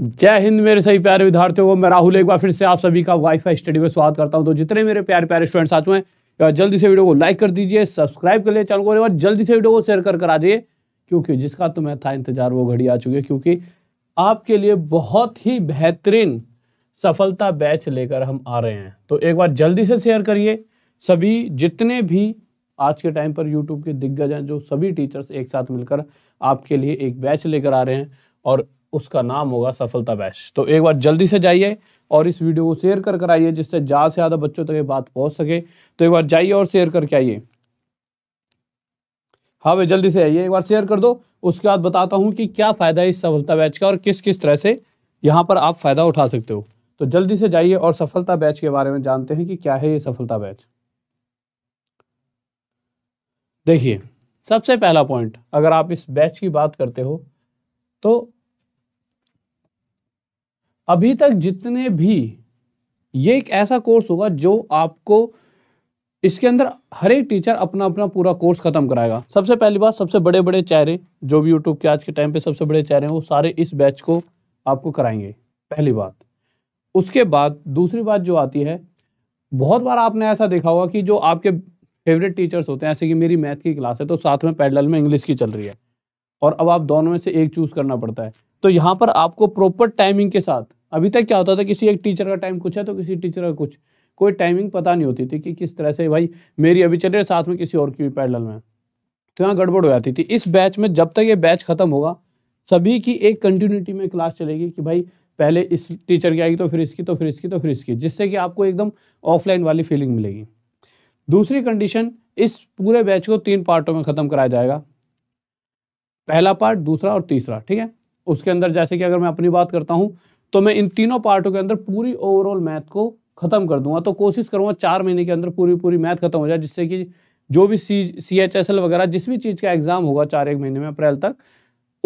जय हिंद मेरे सही प्यारे विद्यार्थियों को मैं राहुल एक बार फिर से आप सभी का वाईफाई स्टडी में स्वागत करता हूं तो जितने मेरे प्यारे प्यारे स्टूडेंट्स आ चुके हैं जल्दी से वीडियो को लाइक कर दीजिए सब्सक्राइब कर लिए चैनल को जल्दी से वीडियो को शेयर कर करा दिए क्योंकि जिसका तो मैं था इंतजार वो घड़ी आ चुकी है क्योंकि आपके लिए बहुत ही बेहतरीन सफलता बैच लेकर हम आ रहे हैं तो एक बार जल्दी से शेयर करिए सभी जितने भी आज के टाइम पर यूट्यूब के दिग्गज हैं जो सभी टीचर्स एक साथ मिलकर आपके लिए एक बैच लेकर आ रहे हैं और उसका नाम होगा सफलता बैच तो एक बार जल्दी से जाइए और इस वीडियो को शेयर कर कर आइए जिससे ज़्यादा से ज़्यादा बच्चों तक ये बात पहुंच सके तो एक बार जाइए और शेयर करके आइए हाँ भाई जल्दी से आइए एक बार शेयर कर दो उसके बाद बताता हूँ कि क्या फ़ायदा है इस सफलता बैच का और किस किस तरह से यहाँ पर आप फ़ायदा उठा सकते हो तो जल्दी से जाइए और सफलता बैच के बारे में जानते हैं कि क्या है ये सफलता बैच देखिए सबसे पहला पॉइंट अगर आप इस बैच की बात करते हो तो अभी तक जितने भी ये एक ऐसा कोर्स होगा जो आपको इसके अंदर हर एक टीचर अपना अपना पूरा कोर्स खत्म कराएगा सबसे पहली बात सबसे बड़े बड़े चेहरे जो भी यूट्यूब के आज के टाइम पे सबसे बड़े चेहरे हैं वो सारे इस बैच को आपको कराएंगे पहली बात उसके बाद दूसरी बात जो आती है बहुत बार आपने ऐसा देखा होगा कि जो आपके फेवरेट टीचर्स होते हैं ऐसे कि मेरी मैथ की क्लास है तो साथ में पैडल में इंग्लिश की चल रही है और अब आप दोनों में से एक चूज करना पड़ता है तो यहाँ पर आपको प्रॉपर टाइमिंग के साथ अभी तक क्या होता था किसी एक टीचर का टाइम कुछ है तो किसी टीचर का कुछ कोई टाइमिंग पता नहीं होती थी कि किस तरह से भाई मेरी अभी चल रही है साथ में किसी और की भी पैडल में तो यहाँ गड़बड़ हो जाती थी इस बैच में जब तक ये बैच खत्म होगा सभी की एक कंटिन्यूटी में क्लास चलेगी कि भाई पहले इस टीचर की आएगी तो फिर इसकी तो फिर इसकी तो फिर इसकी जिससे कि आपको एकदम ऑफलाइन वाली फीलिंग मिलेगी दूसरी कंडीशन इस पूरे बैच को तीन पार्टों में ख़त्म कराया जाएगा पहला पार्ट दूसरा और तीसरा ठीक है उसके अंदर जैसे कि अगर मैं अपनी बात करता हूँ तो मैं इन तीनों पार्टों के अंदर पूरी ओवरऑल मैथ को खत्म कर दूंगा तो कोशिश करूंगा चार महीने के अंदर पूरी पूरी मैथ खत्म हो जाए जिससे कि जो भी C C H S L वगैरह जिस भी चीज़ का एग्ज़ाम होगा चार एक महीने में अप्रैल तक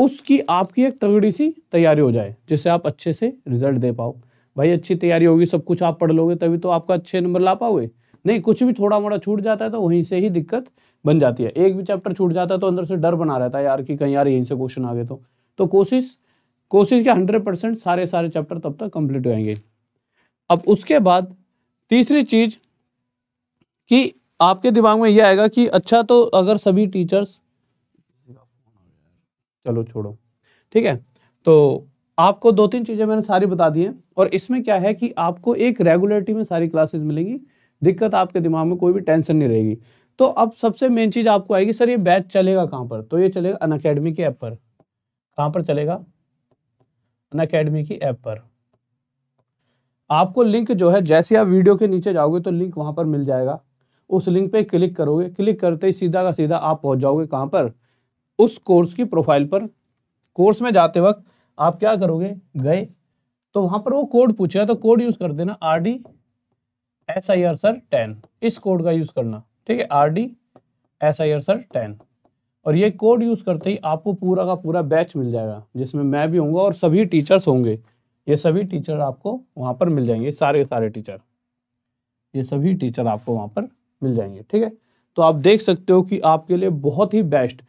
उसकी आपकी एक तगड़ी सी तैयारी हो जाए जिससे आप अच्छे से रिजल्ट दे पाओ भाई अच्छी तैयारी होगी सब कुछ आप पढ़ लोगे तभी तो आपका अच्छे नंबर ला पाओगे नहीं कुछ भी थोड़ा मोड़ा छूट जाता है तो वहीं से ही दिक्कत बन जाती है एक भी चैप्टर छूट जाता है तो अंदर से डर बना रहता है यार कि कहीं यार यहीं से क्वेश्चन आ गए तो तो कोशिश कोशिश के हंड्रेड परसेंट सारे सारे चैप्टर तब तक कंप्लीट हो जाएंगे अब उसके बाद तीसरी चीज कि आपके दिमाग में यह आएगा कि अच्छा तो अगर सभी टीचर्स चलो छोड़ो ठीक है तो आपको दो तीन चीज़ें मैंने सारी बता दी हैं और इसमें क्या है कि आपको एक रेगुलरिटी में सारी क्लासेस मिलेंगी दिक्कत आपके दिमाग में कोई भी टेंशन नहीं रहेगी तो अब सबसे मेन चीज़ आपको आएगी सर ये बैच चलेगा कहाँ पर तो ये चलेगा अन अकेडमी की ऐप पर कहाँ पर चलेगा अन अकेडमी की ऐप पर आपको लिंक जो है जैसे आप वीडियो के नीचे जाओगे तो लिंक वहां पर मिल जाएगा उस लिंक पे क्लिक करोगे क्लिक करते ही सीधा का सीधा आप पहुंच जाओगे कहां पर उस कोर्स की प्रोफाइल पर कोर्स में जाते वक्त आप क्या करोगे गए तो वहां पर वो कोड पूछेगा तो कोड यूज़ कर देना R D S I R sir ten इस कोड का यूज करना ठीक है R D S I R sir ten और ये कोड यूज करते ही आपको पूरा का पूरा बैच मिल जाएगा जिसमें मैं भी होंगे और सभी टीचर्स होंगे ये सभी टीचर आपको वहाँ पर मिल जाएंगे सारे सारे टीचर ये सभी टीचर आपको वहाँ पर मिल जाएंगे ठीक है तो आप देख सकते हो कि आपके लिए बहुत ही बेस्ट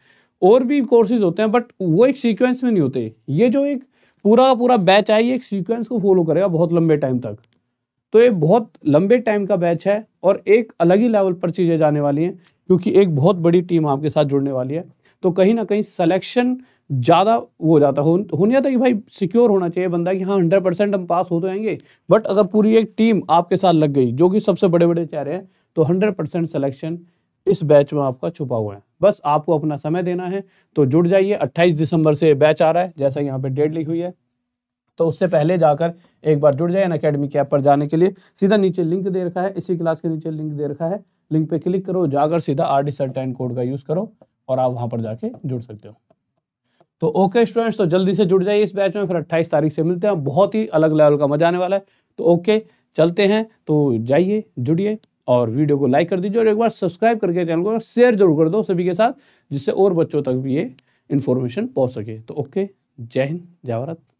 और भी कोर्सेज होते हैं बट वो एक सीक्वेंस में नहीं होते ये जो एक पूरा पूरा बैच आए ये एक सीक्वेंस को फॉलो करेगा बहुत लंबे टाइम तक तो ये बहुत लंबे टाइम का बैच है और एक अलग ही लेवल पर चीज़ें जाने वाली हैं क्योंकि एक बहुत बड़ी टीम आपके साथ जुड़ने वाली है तो कहीं ना कहीं सलेक्शन ज़्यादा हो जाता हो नहीं जाता कि भाई सिक्योर होना चाहिए बंदा कि हाँ हंड्रेड परसेंट हम पास हो तो आएंगे बट अगर पूरी एक टीम आपके साथ लग गई जो कि सबसे बड़े बड़े चेहरे हैं तो हंड्रेड परसेंट सलेक्शन इस बैच में आपका छुपा हुआ है बस आपको अपना समय देना है तो जुड़ जाइए अट्ठाईस दिसंबर से बैच आ रहा है जैसा यहाँ पे डेट लिखी हुई है तो उससे पहले जाकर एक बार जुड़ जाए अकेडमी के ऐप पर जाने के लिए सीधा नीचे लिंक दे रखा है इसी क्लास के नीचे लिंक दे रखा है लिंक पे क्लिक करो जाकर सीधा आर डी सर्टाइन कोड का यूज़ करो और आप वहाँ पर जाके जुड़ सकते हो तो ओके स्टूडेंट्स तो जल्दी से जुड़ जाइए इस बैच में फिर अट्ठाईस तारीख से मिलते हैं बहुत ही अलग लेवल का मजा आने वाला है तो ओके चलते हैं तो जाइए जुड़िए और वीडियो को लाइक कर दीजिए और एक बार सब्सक्राइब करके चैनल को शेयर जरूर कर दो सभी के साथ जिससे और बच्चों तक भी ये इन्फॉर्मेशन पहुंच सके तो ओके जय हिंद जय भारत